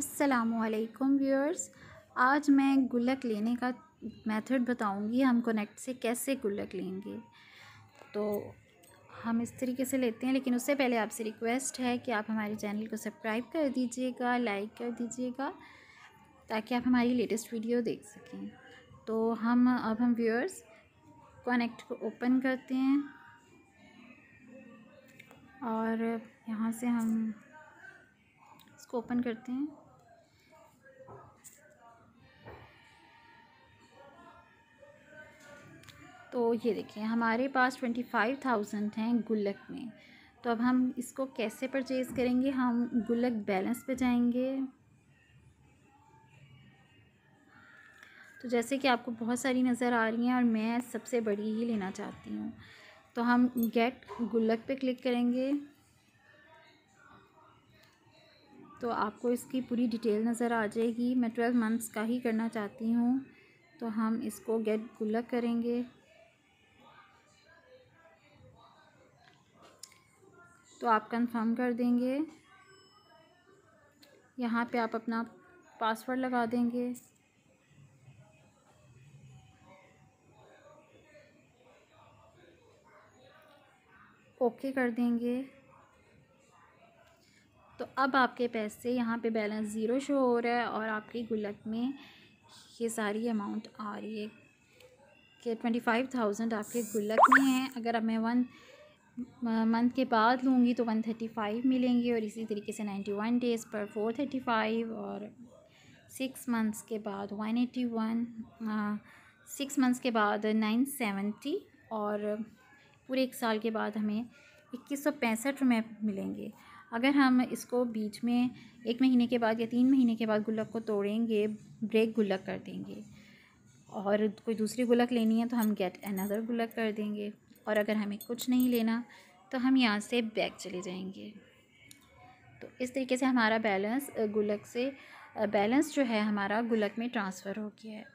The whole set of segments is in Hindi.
असलकुम व्यूअर्स आज मैं गुल्लक लेने का मेथड बताऊंगी हम कनेक्ट से कैसे गुल्लक लेंगे तो हम इस तरीके से लेते हैं लेकिन उससे पहले आपसे रिक्वेस्ट है कि आप हमारे चैनल को सब्सक्राइब कर दीजिएगा लाइक कर दीजिएगा ताकि आप हमारी लेटेस्ट वीडियो देख सकें तो हम अब हम व्यूअर्स कनेक्ट को ओपन करते हैं और यहाँ से हम इसको ओपन करते हैं तो ये देखिए हमारे पास ट्वेंटी फाइव थाउजेंड हैं गुल्लक में तो अब हम इसको कैसे परचेज़ करेंगे हम गुल्लक बैलेंस पे जाएंगे तो जैसे कि आपको बहुत सारी नज़र आ रही हैं और मैं सबसे बड़ी ही लेना चाहती हूँ तो हम गेट गुल्लक पे क्लिक करेंगे तो आपको इसकी पूरी डिटेल नज़र आ जाएगी मैं ट्वेल्व मंथ्स का ही करना चाहती हूँ तो हम इसको गेट गुल्लक करेंगे तो आप कंफर्म कर देंगे यहाँ पे आप अपना पासवर्ड लगा देंगे ओके कर देंगे तो अब आपके पैसे यहाँ पे बैलेंस ज़ीरो शो हो रहा है और आपकी गुल्लक में ये सारी अमाउंट आ रही है कि ट्वेंटी फाइव थाउजेंड आपके गुल्लक में है अगर हमें वन मंथ के बाद लूँगी तो वन थर्टी फाइव मिलेंगे और इसी तरीके से नाइन्टी वन डेज़ पर फोर थर्टी फाइव और सिक्स मंथ्स के बाद one eighty one six months के बाद नाइन सेवेंटी और पूरे एक साल के बाद हमें इक्कीस सौ पैंसठ रुपये मिलेंगे अगर हम इसको बीच में एक महीने के बाद या तीन महीने के बाद गुल्लक को तोड़ेंगे ब्रेक गुल्लक कर देंगे और कोई दूसरी गुलक लेनी है तो हम गेट अनदर गुलक कर देंगे और अगर हमें कुछ नहीं लेना तो हम यहाँ से बैग चले जाएंगे तो इस तरीके से हमारा बैलेंस गुलक से बैलेंस जो है हमारा गुलक में ट्रांसफ़र हो गया है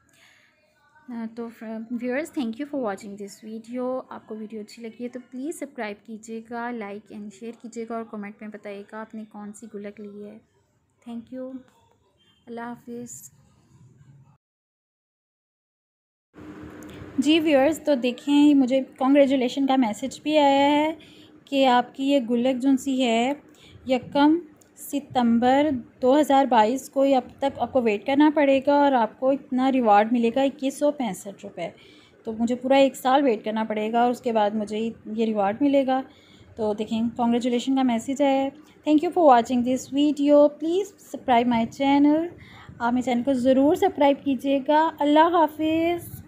तो viewers thank you for watching this video आपको वीडियो अच्छी लगी है तो प्लीज़ सब्सक्राइब कीजिएगा लाइक एंड शेयर कीजिएगा और कमेंट में बताइएगा आपने कौन सी गुलक ली है थैंक यू अल्लाह हाफिज़ जी व्यूअर्स तो देखें मुझे कॉन्ग्रेचुलेशन का मैसेज भी आया है कि आपकी ये गुल्लक जो सी है यकम सितंबर 2022 को अब तक आपको वेट करना पड़ेगा और आपको इतना रिवार्ड मिलेगा इक्कीस सौ पैंसठ रुपये तो मुझे पूरा एक साल वेट करना पड़ेगा और उसके बाद मुझे ये रिवार्ड मिलेगा तो देखें कॉन्ग्रेचुलेशन का मैसेज आया है thank you for watching this video please subscribe my channel आप मेरे चैनल को ज़रूर सब्सक्राइब कीजिएगा अल्लाह हाफिज़